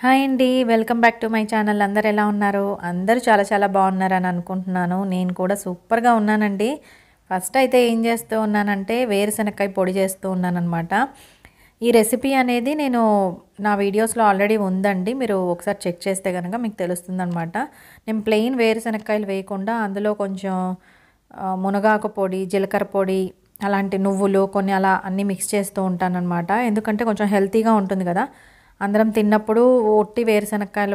hi అండి welcome back to my channel అందరు ఎలా ఉన్నారు అందరూ చాలా చాలా బాగున్నారని అనుకుంటున్నాను నేను కూడా సూపర్గా ఉన్నానండి ఫస్ట్ అయితే ఏం చేస్తూ ఉన్నానంటే వేరుశనక్కాయ పొడి చేస్తూ ఉన్నానమాట ఈ రెసిపీ అనేది నేను నా వీడియోస్లో ఆల్రెడీ ఉందండి మీరు ఒకసారి చెక్ చేస్తే కనుక మీకు తెలుస్తుందనమాట నేను ప్లెయిన్ వేరుశనక్కాయలు వేయకుండా అందులో కొంచెం మునగాకు పొడి జీలకర్ర పొడి అలాంటి నువ్వులు కొన్ని అలా అన్నీ మిక్స్ చేస్తూ ఉంటానన్నమాట ఎందుకంటే కొంచెం హెల్తీగా ఉంటుంది కదా అందరం తిన్నప్పుడు ఒట్టి వేరుశనగకాయల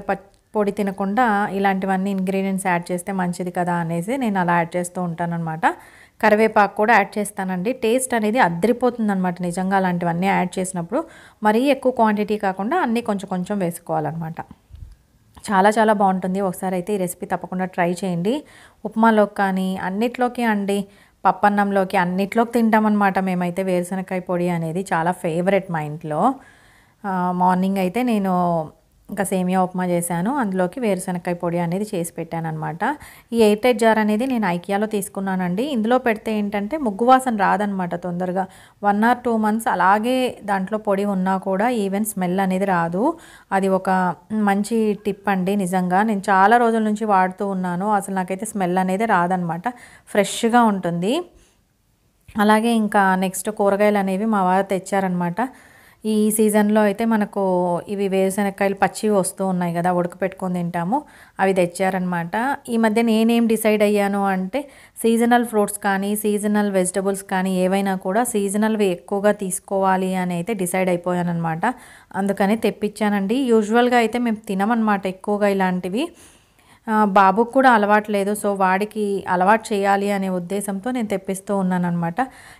పొడి తినకుండా ఇలాంటివన్నీ ఇంగ్రీడియంట్స్ యాడ్ చేస్తే మంచిది కదా అనేసి నేను అలా యాడ్ చేస్తూ ఉంటాను అనమాట కరివేపాకు కూడా యాడ్ చేస్తానండి టేస్ట్ అనేది అద్దరిపోతుంది అనమాట నిజంగా అలాంటివన్నీ యాడ్ చేసినప్పుడు మరీ ఎక్కువ క్వాంటిటీ కాకుండా అన్నీ కొంచెం కొంచెం వేసుకోవాలన్నమాట చాలా చాలా బాగుంటుంది ఒకసారి అయితే ఈ రెసిపీ తప్పకుండా ట్రై చేయండి ఉప్మాలోకి కానీ అన్నిట్లోకి అండి పప్పన్నంలోకి అన్నిట్లోకి తింటామన్నమాట మేమైతే వేరుశనగకాయ పొడి అనేది చాలా ఫేవరెట్ మా ఇంట్లో మార్నింగ్ అయితే నేను ఇంకా సేమియా ఉప్మా చేశాను అందులోకి వేరుశనక్కాయ పొడి అనేది చేసి పెట్టాను అనమాట ఈ ఎయిటెడ్ జార్ అనేది నేను ఐకియాలో తీసుకున్నానండి ఇందులో పెడితే ఏంటంటే ముగ్గు వాసన రాదనమాట తొందరగా వన్ ఆర్ టూ మంత్స్ అలాగే దాంట్లో పొడి ఉన్నా కూడా ఈవెన్ స్మెల్ అనేది రాదు అది ఒక మంచి టిప్ అండి నిజంగా నేను చాలా రోజుల నుంచి వాడుతూ ఉన్నాను అసలు నాకైతే స్మెల్ అనేది రాదనమాట ఫ్రెష్గా ఉంటుంది అలాగే ఇంకా నెక్స్ట్ కూరగాయలు అనేవి మా వారు తెచ్చారనమాట ఈ సీజన్లో అయితే మనకు ఇవి వేరుశనగకాయలు పచ్చివి వస్తూ ఉన్నాయి కదా ఉడకపెట్టుకొని తింటాము అవి తెచ్చారనమాట ఈ మధ్య నేనేం డిసైడ్ అయ్యాను అంటే సీజనల్ ఫ్రూట్స్ కానీ సీజనల్ వెజిటబుల్స్ కానీ ఏవైనా కూడా సీజనల్వి ఎక్కువగా తీసుకోవాలి అని అయితే డిసైడ్ అయిపోయాను అనమాట అందుకని తెప్పించానండి యూజువల్గా అయితే మేము తినమన్నమాట ఎక్కువగా ఇలాంటివి బాబుకు కూడా అలవాటు లేదు సో వాడికి అలవాటు చేయాలి అనే ఉద్దేశంతో నేను తెప్పిస్తూ ఉన్నాను అనమాట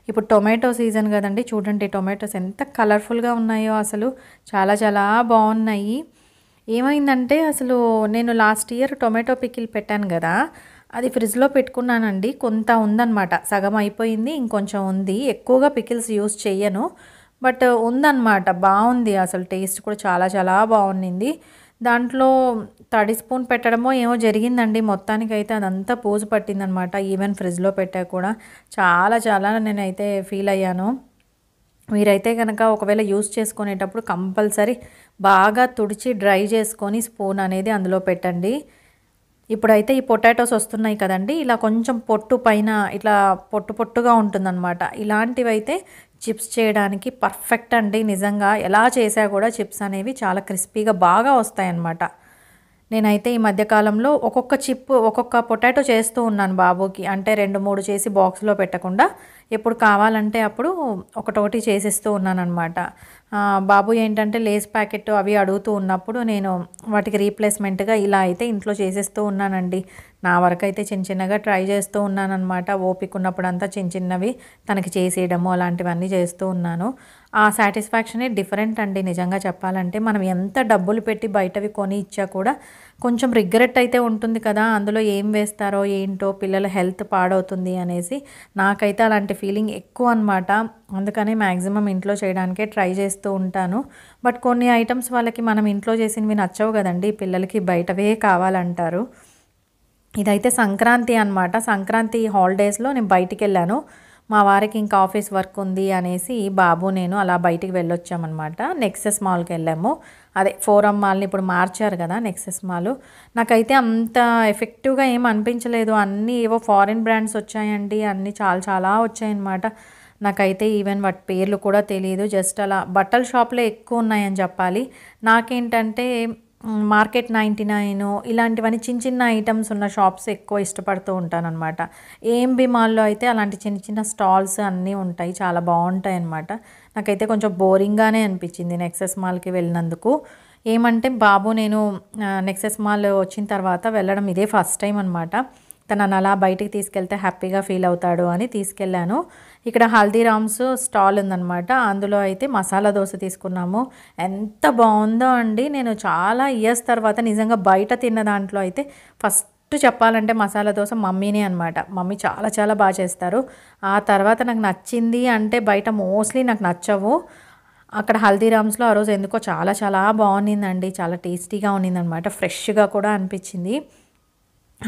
ఇప్పుడు టొమాటో సీజన్ కదండి చూడండి టొమాటోస్ ఎంత కలర్ఫుల్గా ఉన్నాయో అసలు చాలా చాలా బాగున్నాయి ఏమైందంటే అసలు నేను లాస్ట్ ఇయర్ టొమాటో పికిల్ పెట్టాను కదా అది ఫ్రిడ్జ్లో పెట్టుకున్నానండి కొంత ఉందన్నమాట సగం అయిపోయింది ఇంకొంచెం ఉంది ఎక్కువగా పికిల్స్ యూస్ చేయను బట్ ఉందన్నమాట బాగుంది అసలు టేస్ట్ కూడా చాలా చాలా బాగుంది దాంట్లో తడి స్పూన్ పెట్టడమో ఏమో జరిగిందండి మొత్తానికి అయితే అదంతా పోజు పట్టిందనమాట ఈవెన్ ఫ్రిడ్జ్లో పెట్టా కూడా చాలా చాలా నేనైతే ఫీల్ అయ్యాను మీరైతే కనుక ఒకవేళ యూస్ చేసుకునేటప్పుడు కంపల్సరీ బాగా తుడిచి డ్రై చేసుకొని స్పూన్ అనేది అందులో పెట్టండి ఇప్పుడైతే ఈ పొటాటోస్ వస్తున్నాయి కదండి ఇలా కొంచెం పొట్టు పైన ఇట్లా పొట్టు పొట్టుగా ఉంటుందన్నమాట ఇలాంటివైతే చిప్స్ చేయడానికి పర్ఫెక్ట్ అండి నిజంగా ఎలా చేసా కూడా చిప్స్ అనేవి చాలా క్రిస్పీగా బాగా వస్తాయన్నమాట నేనైతే ఈ మధ్యకాలంలో ఒక్కొక్క చిప్ ఒక్కొక్క పొటాటో చేస్తూ ఉన్నాను బాబుకి అంటే రెండు మూడు చేసి బాక్స్లో పెట్టకుండా ఎప్పుడు కావాలంటే అప్పుడు ఒకటొకటి చేసేస్తూ ఉన్నానమాట బాబు ఏంటంటే లేస్ ప్యాకెట్ అవి అడుగుతూ ఉన్నప్పుడు నేను వాటికి రీప్లేస్మెంట్గా ఇలా అయితే ఇంట్లో చేసేస్తూ ఉన్నానండి నా వరకు అయితే చిన్న చిన్నగా ట్రై చేస్తూ ఉన్నానమాట ఓపిక ఉన్నప్పుడంతా చిన్న చిన్నవి తనకి చేసేయడము అలాంటివన్నీ చేస్తూ ఉన్నాను ఆ సాటిస్ఫాక్షనే డిఫరెంట్ అండి నిజంగా చెప్పాలంటే మనం ఎంత డబ్బులు పెట్టి బయటవి కొని ఇచ్చా కూడా కొంచెం రిగ్రెట్ అయితే ఉంటుంది కదా అందులో ఏం వేస్తారో ఏంటో పిల్లల హెల్త్ పాడవుతుంది అనేసి నాకైతే అలాంటి ఫీలింగ్ ఎక్కువ అనమాట అందుకని మ్యాక్సిమం ఇంట్లో చేయడానికే ట్రై చేస్తూ ఉంటాను బట్ కొన్ని ఐటమ్స్ వాళ్ళకి మనం ఇంట్లో చేసినవి నచ్చవు కదండి పిల్లలకి బయటవే కావాలంటారు ఇదైతే సంక్రాంతి అనమాట సంక్రాంతి హాలిడేస్లో నేను బయటికి వెళ్ళాను మా వారికి ఇంకా ఆఫీస్ వర్క్ ఉంది అనేసి బాబు నేను అలా బయటికి వెళ్ళొచ్చామన్నమాట నెక్సెస్ మాల్కి వెళ్ళాము అదే ఫోరం మాల్ని ఇప్పుడు మార్చారు కదా నెక్సెస్ మాల్ నాకైతే అంత ఎఫెక్టివ్గా ఏం అనిపించలేదు అన్నీ ఏవో ఫారిన్ బ్రాండ్స్ వచ్చాయండి అన్నీ చాలా చాలా వచ్చాయన్నమాట నాకైతే ఈవెన్ వాటి పేర్లు కూడా తెలియదు జస్ట్ అలా బట్టల షాప్లే ఎక్కువ ఉన్నాయని చెప్పాలి నాకేంటంటే మార్కెట్ నైంటీ నైన్ ఇలాంటివన్నీ చిన్న చిన్న ఐటమ్స్ ఉన్న షాప్స్ ఎక్కువ ఇష్టపడుతూ అనమాట ఏం మాల్లో అయితే అలాంటి చిన్న చిన్న స్టాల్స్ అన్నీ ఉంటాయి చాలా బాగుంటాయి అనమాట నాకైతే కొంచెం బోరింగ్గానే అనిపించింది నెక్సెస్ మాల్కి వెళ్ళినందుకు ఏమంటే బాబు నేను నెక్సెస్ మాల్ వచ్చిన తర్వాత వెళ్ళడం ఇదే ఫస్ట్ టైం అనమాట తనను అలా బయటికి తీసుకెళ్తే హ్యాపీగా ఫీల్ అవుతాడు అని తీసుకెళ్ళాను ఇక్కడ హల్దీరామ్స్ స్టాల్ ఉందనమాట అందులో అయితే మసాలా దోశ తీసుకున్నాము ఎంత బాగుందో అండి నేను చాలా ఇయర్స్ తర్వాత నిజంగా బయట తిన్న దాంట్లో అయితే ఫస్ట్ ఫస్ట్ చెప్పాలంటే మసాలా దోశ మమ్మీనే అనమాట మమ్మీ చాలా చాలా బాగా చేస్తారు ఆ తర్వాత నాకు నచ్చింది అంటే బయట మోస్ట్లీ నాకు నచ్చవు అక్కడ హల్దీరామ్స్లో ఆ రోజు ఎందుకో చాలా చాలా బాగుండిందండి చాలా టేస్టీగా ఉన్నిందనమాట ఫ్రెష్గా కూడా అనిపించింది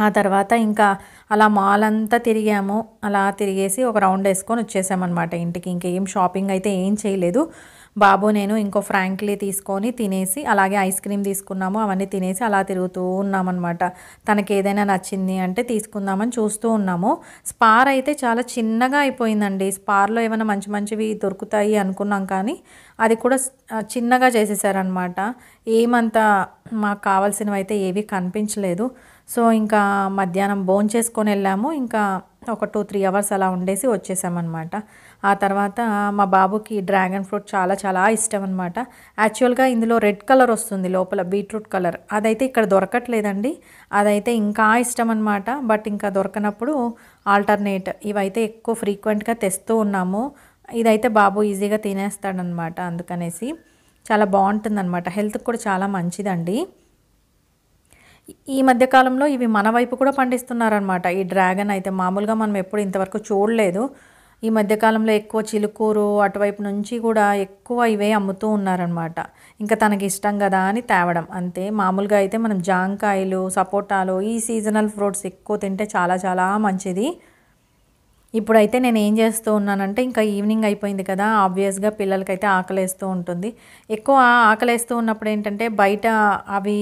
ఆ తర్వాత ఇంకా అలా మాల్ అంతా తిరిగాము అలా తిరిగేసి ఒక రౌండ్ వేసుకొని వచ్చేసామన్నమాట ఇంటికి ఇంకేం షాపింగ్ అయితే ఏం చేయలేదు బాబు నేను ఇంకో ఫ్రాంక్లీ తీసుకొని తినేసి అలాగే ఐస్ క్రీమ్ తీసుకున్నాము అవన్నీ తినేసి అలా తిరుగుతూ ఉన్నామన్నమాట తనకి ఏదైనా నచ్చింది అంటే తీసుకుందామని చూస్తూ ఉన్నాము స్పార్ అయితే చాలా చిన్నగా అయిపోయిందండి స్పార్లో ఏమైనా మంచి మంచివి దొరుకుతాయి అనుకున్నాం కానీ అది కూడా చిన్నగా చేసేసారనమాట ఏమంత మాకు కావాల్సినవి అయితే ఏవి కనిపించలేదు సో ఇంకా మధ్యాహ్నం బోన్ చేసుకొని వెళ్ళాము ఇంకా ఒక టూ త్రీ అవర్స్ అలా ఉండేసి వచ్చేసామన్నమాట ఆ తర్వాత మా బాబుకి డ్రాగన్ ఫ్రూట్ చాలా చాలా ఇష్టం అనమాట యాక్చువల్గా ఇందులో రెడ్ కలర్ వస్తుంది లోపల బీట్రూట్ కలర్ అదైతే ఇక్కడ దొరకట్లేదండి అదైతే ఇంకా ఇష్టం అనమాట బట్ ఇంకా దొరకనప్పుడు ఆల్టర్నేట్ ఇవైతే ఎక్కువ ఫ్రీక్వెంట్గా తెస్తూ ఉన్నాము ఇదైతే బాబు ఈజీగా తినేస్తాడనమాట అందుకనేసి చాలా బాగుంటుందన్నమాట హెల్త్కి కూడా చాలా మంచిదండి ఈ మధ్యకాలంలో ఇవి మన వైపు కూడా పండిస్తున్నారనమాట ఈ డ్రాగన్ అయితే మామూలుగా మనం ఎప్పుడు ఇంతవరకు చూడలేదు ఈ మధ్యకాలంలో ఎక్కువ చిలుకూరు అటువైపు నుంచి కూడా ఎక్కువ ఇవే అమ్ముతూ ఉన్నారనమాట ఇంకా తనకి ఇష్టం కదా అని తేవడం అంతే మామూలుగా అయితే మనం జాంకాయలు సపోటాలు ఈ సీజనల్ ఫ్రూట్స్ ఎక్కువ తింటే చాలా చాలా మంచిది ఇప్పుడైతే నేను ఏం చేస్తూ ఉన్నానంటే ఇంకా ఈవినింగ్ అయిపోయింది కదా ఆబ్వియస్గా పిల్లలకైతే ఆకలేస్తూ ఉంటుంది ఎక్కువ ఆకలేస్తూ ఉన్నప్పుడు ఏంటంటే బయట అవి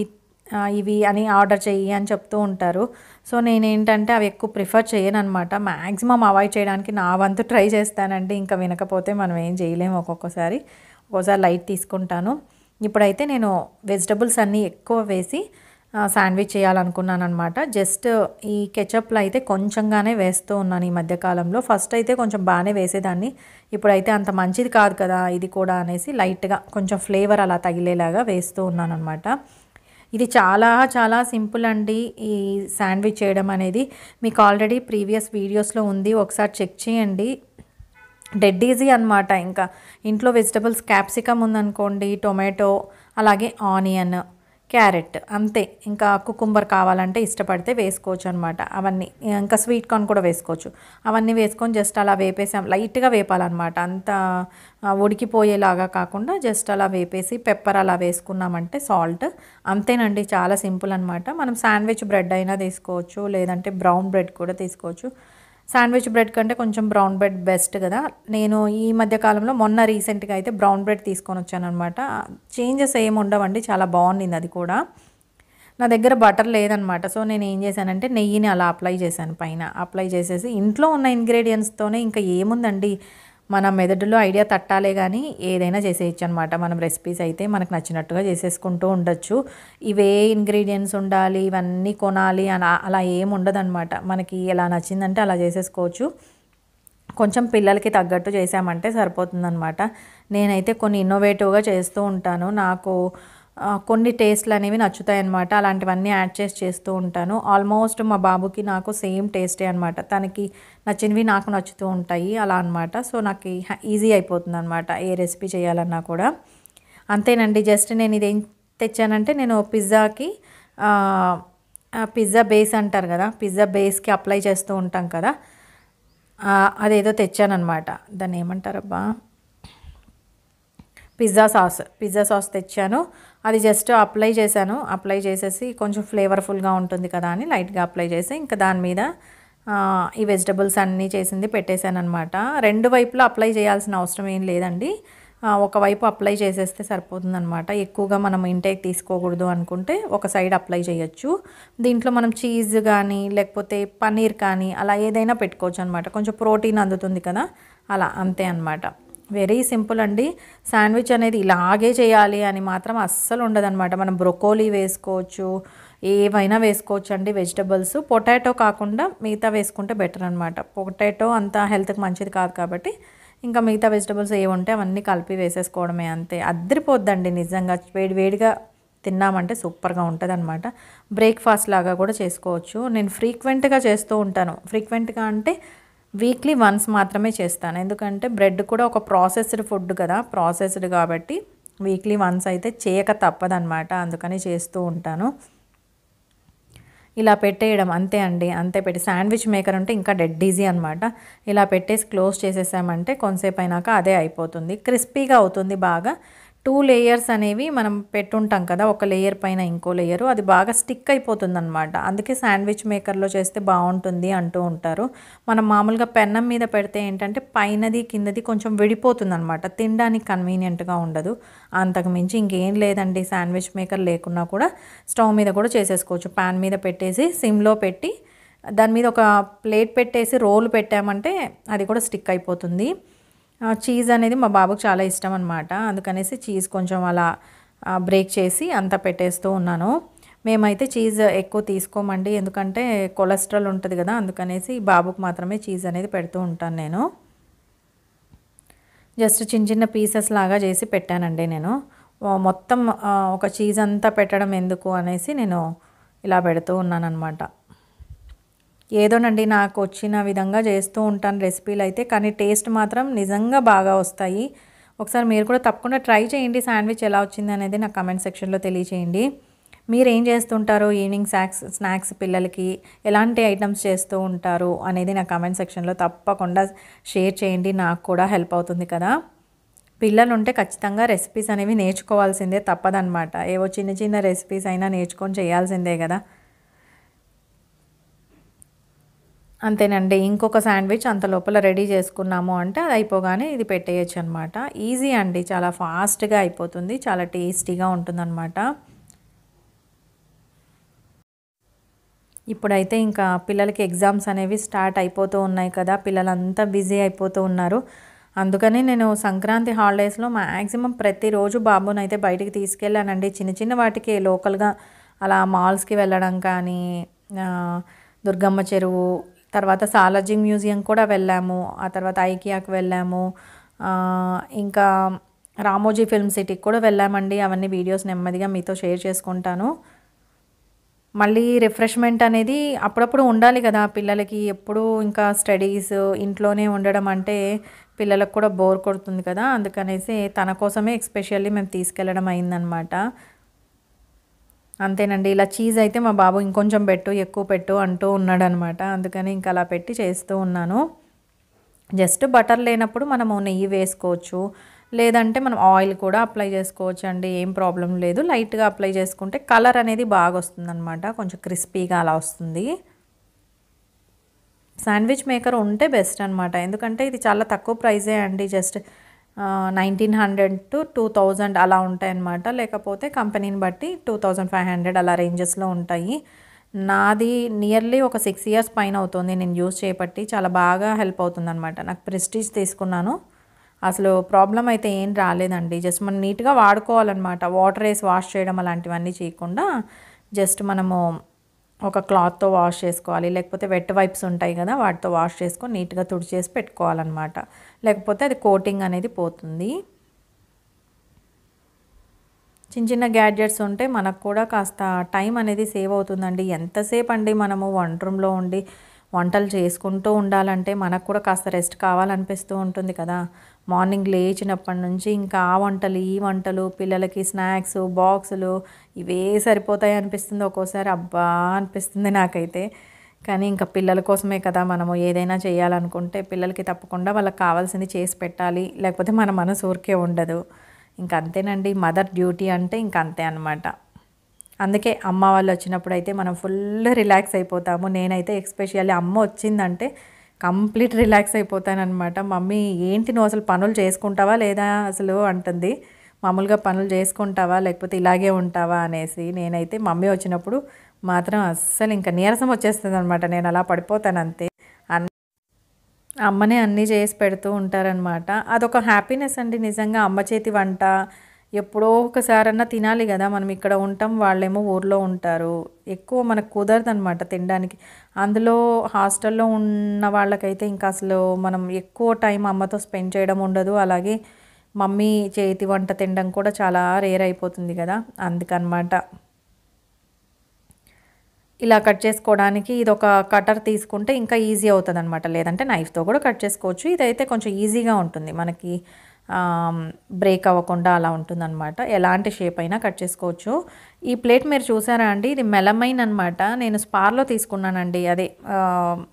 ఇవి అని ఆర్డర్ చెయ్యి అని చెప్తూ ఉంటారు సో నేనేంటంటే అవి ఎక్కువ ప్రిఫర్ చేయను అనమాట మ్యాక్సిమం అవాయిడ్ చేయడానికి నా వంతు ట్రై చేస్తానండి ఇంకా వినకపోతే మనం ఏం చేయలేము ఒక్కొక్కసారి ఒక్కోసారి లైట్ తీసుకుంటాను ఇప్పుడైతే నేను వెజిటబుల్స్ అన్నీ ఎక్కువ వేసి శాండ్విచ్ చేయాలనుకున్నాను అనమాట జస్ట్ ఈ కెచప్లో అయితే కొంచెంగానే వేస్తూ ఉన్నాను ఈ మధ్యకాలంలో ఫస్ట్ అయితే కొంచెం బాగానే వేసేదాన్ని ఇప్పుడైతే అంత మంచిది కాదు కదా ఇది కూడా అనేసి లైట్గా కొంచెం ఫ్లేవర్ అలా తగిలేలాగా వేస్తూ ఉన్నాను అనమాట ఇది చాలా చాలా సింపుల్ అండి ఈ శాండ్విచ్ చేయడం అనేది మీకు ఆల్రెడీ ప్రీవియస్ వీడియోస్లో ఉంది ఒకసారి చెక్ చేయండి డెడ్ ఈజీ అనమాట ఇంకా ఇంట్లో వెజిటబుల్స్ క్యాప్సికమ్ ఉందనుకోండి టొమాటో అలాగే ఆనియన్ క్యారెట్ అంతే ఇంకా కుకుంబర్ కావాలంటే ఇష్టపడితే వేసుకోవచ్చు అనమాట అవన్నీ ఇంకా స్వీట్ కార్న్ కూడా వేసుకోవచ్చు అవన్నీ వేసుకొని జస్ట్ అలా వేపేసాం లైట్గా వేపాలన్నమాట అంత ఉడికిపోయేలాగా కాకుండా జస్ట్ అలా వేపేసి పెప్పర్ అలా వేసుకున్నామంటే సాల్ట్ అంతేనండి చాలా సింపుల్ అనమాట మనం శాండ్విచ్ బ్రెడ్ అయినా తీసుకోవచ్చు లేదంటే బ్రౌన్ బ్రెడ్ కూడా తీసుకోవచ్చు శాండ్విచ్ బ్రెడ్ కంటే కొంచెం బ్రౌన్ బ్రెడ్ బెస్ట్ కదా నేను ఈ మధ్య కాలంలో మొన్న రీసెంట్గా అయితే బ్రౌన్ బ్రెడ్ తీసుకొని వచ్చాను అనమాట చేంజెస్ ఏమి ఉండవండి చాలా బాగుండింది అది కూడా నా దగ్గర బటర్ లేదనమాట సో నేను ఏం చేశానంటే నెయ్యిని అలా అప్లై చేశాను పైన అప్లై చేసేసి ఇంట్లో ఉన్న ఇంగ్రీడియంట్స్తోనే ఇంకా ఏముందండి మన మెదడులో ఐడియా తట్టాలే కానీ ఏదైనా చేసేయచ్చు అనమాట మనం రెసిపీస్ అయితే మనకు నచ్చినట్టుగా చేసేసుకుంటూ ఉండొచ్చు ఇవే ఇంగ్రీడియంట్స్ ఉండాలి ఇవన్నీ కొనాలి అలా అలా ఏమి ఉండదన్నమాట మనకి ఎలా నచ్చిందంటే అలా చేసేసుకోవచ్చు కొంచెం పిల్లలకి తగ్గట్టు చేసామంటే సరిపోతుందన్నమాట నేనైతే కొన్ని ఇన్నోవేటివ్గా చేస్తూ ఉంటాను నాకు కొన్ని టేస్ట్లు అనేవి నచ్చుతాయి అనమాట అలాంటివన్నీ యాడ్ చేసి చేస్తూ ఉంటాను ఆల్మోస్ట్ మా బాబుకి నాకు సేమ్ టేస్టే అనమాట తనకి నచ్చినవి నాకు నచ్చుతూ ఉంటాయి అలా అనమాట సో నాకు ఈజీ అయిపోతుంది అనమాట ఏ రెసిపీ చేయాలన్నా కూడా అంతేనండి జస్ట్ నేను ఇదేం తెచ్చానంటే నేను పిజ్జాకి పిజ్జా బేస్ అంటారు కదా పిజ్జా బేస్కి అప్లై చేస్తూ ఉంటాం కదా అదేదో తెచ్చానమాట దాన్ని ఏమంటారబ్బా పిజ్జా సాస్ పిజ్జా సాస్ తెచ్చాను అది జస్ట్ అప్లై చేశాను అప్లై చేసేసి కొంచెం ఫ్లేవర్ఫుల్గా ఉంటుంది కదా అని లైట్గా అప్లై చేసి ఇంకా దాని మీద ఈ వెజిటబుల్స్ అన్నీ చేసింది పెట్టేశాను అనమాట రెండు వైపులో అప్లై చేయాల్సిన అవసరం ఏం లేదండి ఒకవైపు అప్లై చేసేస్తే సరిపోతుందనమాట ఎక్కువగా మనం ఇంటేక్ తీసుకోకూడదు అనుకుంటే ఒక సైడ్ అప్లై చేయొచ్చు దీంట్లో మనం చీజ్ కానీ లేకపోతే పన్నీర్ కానీ అలా ఏదైనా పెట్టుకోవచ్చు అనమాట కొంచెం ప్రోటీన్ అందుతుంది కదా అలా అంతే అనమాట వెరీ సింపుల్ అండి శాండ్విచ్ అనేది ఇలాగే చేయాలి అని మాత్రం అస్సలు ఉండదన్నమాట మనం బ్రొకోలీ వేసుకోవచ్చు ఏవైనా వేసుకోవచ్చు అండి వెజిటబుల్స్ పొటాటో కాకుండా మిగతా వేసుకుంటే బెటర్ అనమాట పొటాటో అంత హెల్త్కి మంచిది కాదు కాబట్టి ఇంకా మిగతా వెజిటబుల్స్ ఏ ఉంటే అవన్నీ కలిపి వేసేసుకోవడమే అంతే అద్దరిపోద్దండి నిజంగా వేడి వేడిగా తిన్నామంటే సూపర్గా ఉంటుంది అనమాట బ్రేక్ఫాస్ట్ లాగా కూడా చేసుకోవచ్చు నేను ఫ్రీక్వెంట్గా చేస్తూ ఉంటాను ఫ్రీక్వెంట్గా అంటే వీక్లీ వన్స్ మాత్రమే చేస్తాను ఎందుకంటే బ్రెడ్ కూడా ఒక ప్రాసెస్డ్ ఫుడ్ కదా ప్రాసెస్డ్ కాబట్టి వీక్లీ వన్స్ అయితే చేయక తప్పదనమాట అందుకని చేస్తూ ఉంటాను ఇలా పెట్టేయడం అంతే అండి అంతే పెట్టి శాండ్విచ్ మేకర్ ఉంటే ఇంకా డెడ్ ఈజీ అనమాట ఇలా పెట్టేసి క్లోజ్ చేసేసామంటే కొంతసేపు అయినాక అదే అయిపోతుంది క్రిస్పీగా అవుతుంది బాగా టూ లేయర్స్ అనేవి మనం పెట్టుంటాం కదా ఒక లేయర్ పైన ఇంకో లేయరు అది బాగా స్టిక్ అయిపోతుంది అనమాట అందుకే శాండ్విచ్ మేకర్లో చేస్తే బాగుంటుంది అంటూ ఉంటారు మనం మామూలుగా పెన్నం మీద పెడితే ఏంటంటే పైనది కిందది కొంచెం విడిపోతుంది అనమాట తినడానికి కన్వీనియంట్గా ఉండదు అంతకుమించి ఇంకేం లేదండి శాండ్విచ్ మేకర్ లేకున్నా కూడా స్టవ్ మీద కూడా చేసేసుకోవచ్చు ప్యాన్ మీద పెట్టేసి సిమ్లో పెట్టి దాని మీద ఒక ప్లేట్ పెట్టేసి రోల్ పెట్టామంటే అది కూడా స్టిక్ అయిపోతుంది చీజ్ అనేది మా బాబుకు చాలా ఇష్టం అనమాట అందుకనేసి చీజ్ కొంచెం అలా బ్రేక్ చేసి అంతా పెట్టేస్తూ ఉన్నాను మేమైతే చీజ్ ఎక్కువ తీసుకోమండి ఎందుకంటే కొలెస్ట్రాల్ ఉంటుంది కదా అందుకనేసి బాబుకు మాత్రమే చీజ్ అనేది పెడుతూ ఉంటాను నేను జస్ట్ చిన్న చిన్న పీసెస్ లాగా చేసి పెట్టానండి నేను మొత్తం ఒక చీజ్ అంతా పెట్టడం ఎందుకు అనేసి నేను ఇలా పెడుతూ ఉన్నానన్నమాట ఏదోనండి నాకు వచ్చిన విధంగా చేస్తూ ఉంటాను రెసిపీలు అయితే కానీ టేస్ట్ మాత్రం నిజంగా బాగా వస్తాయి ఒకసారి మీరు కూడా తప్పకుండా ట్రై చేయండి శాండ్విచ్ ఎలా వచ్చింది అనేది నాకు కమెంట్ సెక్షన్లో తెలియచేయండి మీరు ఏం చేస్తుంటారు ఈవినింగ్ స్నాక్స్ స్నాక్స్ పిల్లలకి ఎలాంటి ఐటమ్స్ చేస్తూ ఉంటారు అనేది నా కమెంట్ సెక్షన్లో తప్పకుండా షేర్ చేయండి నాకు కూడా హెల్ప్ అవుతుంది కదా పిల్లలు ఉంటే ఖచ్చితంగా రెసిపీస్ అనేవి నేర్చుకోవాల్సిందే తప్పదనమాట ఏవో చిన్న చిన్న రెసిపీస్ అయినా నేర్చుకొని చేయాల్సిందే కదా అంతేనండి ఇంకొక శాండ్విచ్ అంత లోపల రెడీ చేసుకున్నాము అంటే అది అయిపోగానే ఇది పెట్టేయచ్చు అనమాట ఈజీ అండి చాలా ఫాస్ట్గా అయిపోతుంది చాలా టేస్టీగా ఉంటుందన్నమాట ఇప్పుడైతే ఇంకా పిల్లలకి ఎగ్జామ్స్ అనేవి స్టార్ట్ అయిపోతూ ఉన్నాయి కదా పిల్లలంతా బిజీ అయిపోతూ ఉన్నారు అందుకని నేను సంక్రాంతి హాలిడేస్లో మ్యాక్సిమం ప్రతిరోజు బాబునైతే బయటికి తీసుకెళ్ళానండి చిన్న చిన్న వాటికి లోకల్గా అలా మాల్స్కి వెళ్ళడం కానీ దుర్గమ్మ చెరువు తర్వాత సాలాజింగ్ మ్యూజియం కూడా వెళ్ళాము ఆ తర్వాత ఐకియాకి వెళ్ళాము ఇంకా రామోజీ ఫిల్మ్ సిటీకి కూడా వెళ్ళామండి అవన్నీ వీడియోస్ నెమ్మదిగా మీతో షేర్ చేసుకుంటాను మళ్ళీ రిఫ్రెష్మెంట్ అనేది అప్పుడప్పుడు ఉండాలి కదా పిల్లలకి ఎప్పుడూ ఇంకా స్టడీస్ ఇంట్లోనే ఉండడం అంటే పిల్లలకు కూడా బోర్ కొడుతుంది కదా అందుకనేసి తన కోసమే ఎక్స్పెషల్లీ మేము తీసుకెళ్ళడం అయిందనమాట అంతేనండి ఇలా చీజ్ అయితే మా బాబు ఇంకొంచెం పెట్టు ఎక్కువ పెట్టు అంటూ ఉన్నాడనమాట అందుకని ఇంకా అలా పెట్టి చేస్తూ ఉన్నాను జస్ట్ బటర్ లేనప్పుడు మనము నెయ్యి వేసుకోవచ్చు లేదంటే మనం ఆయిల్ కూడా అప్లై చేసుకోవచ్చు అండి ఏం ప్రాబ్లం లేదు లైట్గా అప్లై చేసుకుంటే కలర్ అనేది బాగా అనమాట కొంచెం క్రిస్పీగా అలా వస్తుంది శాండ్విచ్ మేకర్ ఉంటే బెస్ట్ అనమాట ఎందుకంటే ఇది చాలా తక్కువ ప్రైజే అండి just nineteen hundred to two thousand అలా ఉంటాయన్నమాట లేకపోతే కంపెనీని బట్టి టూ థౌజండ్ ఫైవ్ హండ్రెడ్ అలా రేంజెస్లో ఉంటాయి నాది నియర్లీ ఒక సిక్స్ ఇయర్స్ పైన అవుతుంది నేను యూజ్ చేపట్టి చాలా బాగా హెల్ప్ అవుతుందన్నమాట నాకు ప్రెస్టీజ్ తీసుకున్నాను అసలు ప్రాబ్లం అయితే ఏం రాలేదండి జస్ట్ మనం నీట్గా వాడుకోవాలన్నమాట వాటర్ వేసి వాష్ చేయడం అలాంటివన్నీ చేయకుండా జస్ట్ మనము ఒక క్లాత్తో వాష్ చేసుకోవాలి లేకపోతే వెట్ వైప్స్ ఉంటాయి కదా వాటితో వాష్ చేసుకొని నీట్గా తుడిచేసి పెట్టుకోవాలన్నమాట లేకపోతే అది కోటింగ్ అనేది పోతుంది చిన్న చిన్న గ్యాడ్జెట్స్ ఉంటే మనకు కూడా కాస్త టైం అనేది సేవ్ అవుతుందండి ఎంతసేపు అండి మనము వంట రూమ్లో ఉండి వంటలు చేసుకుంటూ ఉండాలంటే మనకు కూడా కాస్త రెస్ట్ కావాలనిపిస్తూ ఉంటుంది కదా మార్నింగ్ లేచినప్పటి నుంచి ఇంకా ఆ వంటలు ఈ వంటలు పిల్లలకి స్నాక్స్ బాక్సులు ఇవే సరిపోతాయి అనిపిస్తుంది ఒక్కోసారి అబ్బా అనిపిస్తుంది నాకైతే కానీ ఇంకా పిల్లల కోసమే కదా మనము ఏదైనా చేయాలనుకుంటే పిల్లలకి తప్పకుండా వాళ్ళకి కావాల్సింది చేసి పెట్టాలి లేకపోతే మన మనసు ఊరికే ఉండదు ఇంక అంతేనండి మదర్ డ్యూటీ అంటే ఇంక అంతే అనమాట అందుకే అమ్మ వాళ్ళు వచ్చినప్పుడు అయితే మనం ఫుల్ రిలాక్స్ అయిపోతాము నేనైతే ఎక్స్పెషల్లీ అమ్మ వచ్చిందంటే కంప్లీట్ రిలాక్స్ అయిపోతానమాట మమ్మీ ఏంటి నువ్వు అసలు పనులు చేసుకుంటావా లేదా అసలు అంటుంది మామూలుగా పనులు చేసుకుంటావా లేకపోతే ఇలాగే ఉంటావా అనేసి నేనైతే మమ్మీ వచ్చినప్పుడు మాత్రం అస్సలు ఇంకా నీరసం వచ్చేస్తుంది అనమాట నేను అలా పడిపోతాను అంతే అమ్మనే అన్నీ చేసి పెడుతూ ఉంటారనమాట అదొక హ్యాపీనెస్ అండి నిజంగా అమ్మ చేతి వంట ఎప్పుడో ఒకసారన్నా తినాలి కదా మనం ఇక్కడ ఉంటాం వాళ్ళేమో ఊర్లో ఉంటారు ఎక్కువ మనకు కుదరదనమాట తినడానికి అందులో హాస్టల్లో ఉన్న వాళ్ళకైతే ఇంకా అసలు మనం ఎక్కువ టైం అమ్మతో స్పెండ్ చేయడం ఉండదు అలాగే మమ్మీ చేతి వంట తినడం కూడా చాలా రేర్ అయిపోతుంది కదా అందుకనమాట ఇలా కట్ చేసుకోవడానికి ఇది ఒక కటర్ తీసుకుంటే ఇంకా ఈజీ అవుతుంది అనమాట లేదంటే నైఫ్తో కూడా కట్ చేసుకోవచ్చు ఇదైతే కొంచెం ఈజీగా ఉంటుంది మనకి బ్రేక్ అవ్వకుండా అలా అనమాట ఎలాంటి షేప్ అయినా కట్ చేసుకోవచ్చు ఈ ప్లేట్ మీరు చూసారా అండి ఇది మెలమైన అనమాట నేను స్పార్లో తీసుకున్నానండి అదే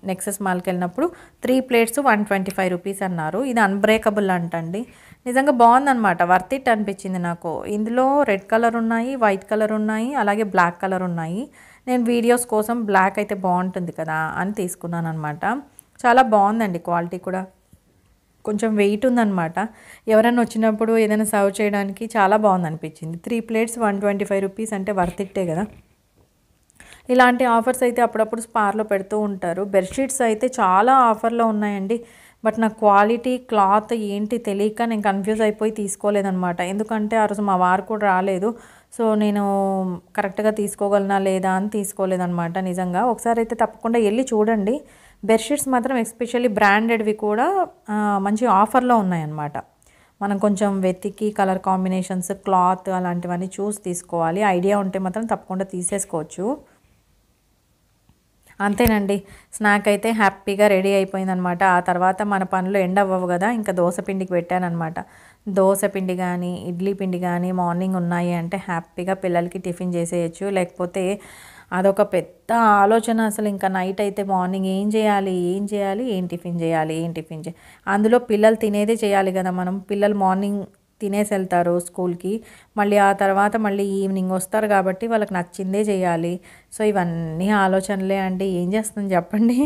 నెక్సెస్ మాల్కి వెళ్ళినప్పుడు three plates one twenty five rupees అన్నారు ఇది అన్బ్రేకబుల్ అంటండి నిజంగా బాగుందనమాట వర్త్ ఇట్ అనిపించింది నాకు ఇందులో రెడ్ కలర్ ఉన్నాయి వైట్ కలర్ ఉన్నాయి అలాగే బ్లాక్ కలర్ ఉన్నాయి నేను వీడియోస్ కోసం బ్లాక్ అయితే బాగుంటుంది కదా అని తీసుకున్నాను అనమాట చాలా బాగుందండి క్వాలిటీ కూడా కొంచెం వెయిట్ ఉందన్నమాట ఎవరైనా వచ్చినప్పుడు ఏదైనా సర్వ్ చేయడానికి చాలా బాగుంది అనిపించింది three plates one twenty five rupees అంటే వర్త్ ఇట్టే కదా ఇలాంటి ఆఫర్స్ అయితే అప్పుడప్పుడు స్పార్లో పెడుతూ ఉంటారు బెడ్షీట్స్ అయితే చాలా ఆఫర్లో ఉన్నాయండి బట్ నా క్వాలిటీ క్లాత్ ఏంటి తెలియక నేను కన్ఫ్యూజ్ అయిపోయి తీసుకోలేదనమాట ఎందుకంటే ఆ రోజు మా వారు కూడా రాలేదు సో నేను కరెక్ట్గా తీసుకోగలనా లేదా అని తీసుకోలేదనమాట నిజంగా ఒకసారి అయితే తప్పకుండా వెళ్ళి చూడండి బెడ్షీట్స్ మాత్రం ఎస్పెషల్లీ బ్రాండెడ్వి కూడా మంచి ఆఫర్లో ఉన్నాయన్నమాట మనం కొంచెం వెతికి కలర్ కాంబినేషన్స్ క్లాత్ అలాంటివన్నీ చూసి తీసుకోవాలి ఐడియా ఉంటే మాత్రం తప్పకుండా తీసేసుకోవచ్చు అంతేనండి స్నాక్ అయితే హ్యాపీగా రెడీ అయిపోయిందనమాట ఆ తర్వాత మన పనులు ఎండ్ అవ్వవు కదా ఇంకా దోశ పిండికి పెట్టానమాట దోశ పిండి కానీ ఇడ్లీ పిండి కానీ మార్నింగ్ ఉన్నాయి అంటే హ్యాపీగా పిల్లలకి టిఫిన్ చేసేయచ్చు లేకపోతే అదొక పెద్ద ఆలోచన అసలు ఇంకా నైట్ అయితే మార్నింగ్ ఏం చేయాలి ఏం చేయాలి ఏం టిఫిన్ చేయాలి ఏం టిఫిన్ చేయాలి అందులో పిల్లలు తినేదే చేయాలి కదా మనం పిల్లలు మార్నింగ్ తినేసి వెళ్తారు స్కూల్కి మళ్ళీ ఆ తర్వాత మళ్ళీ ఈవినింగ్ వస్తారు కాబట్టి వాళ్ళకి నచ్చిందే చేయాలి సో ఇవన్నీ ఆలోచనలే అండి ఏం చేస్తాం చెప్పండి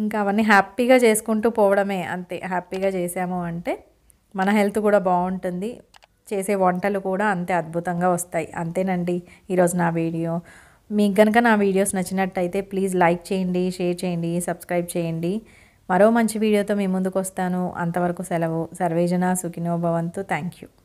ఇంకా అవన్నీ హ్యాపీగా చేసుకుంటూ పోవడమే అంతే హ్యాపీగా చేసాము అంటే మన హెల్త్ కూడా బాగుంటుంది చేసే వంటలు కూడా అంతే అద్భుతంగా వస్తాయి అంతేనండి ఈరోజు నా వీడియో మీకు కనుక నా వీడియోస్ నచ్చినట్టయితే ప్లీజ్ లైక్ చేయండి షేర్ చేయండి సబ్స్క్రైబ్ చేయండి మరో మంచి వీడియోతో మీ ముందుకు వస్తాను అంతవరకు సెలవు సర్వేజన సుఖినో భవంతు థ్యాంక్ యూ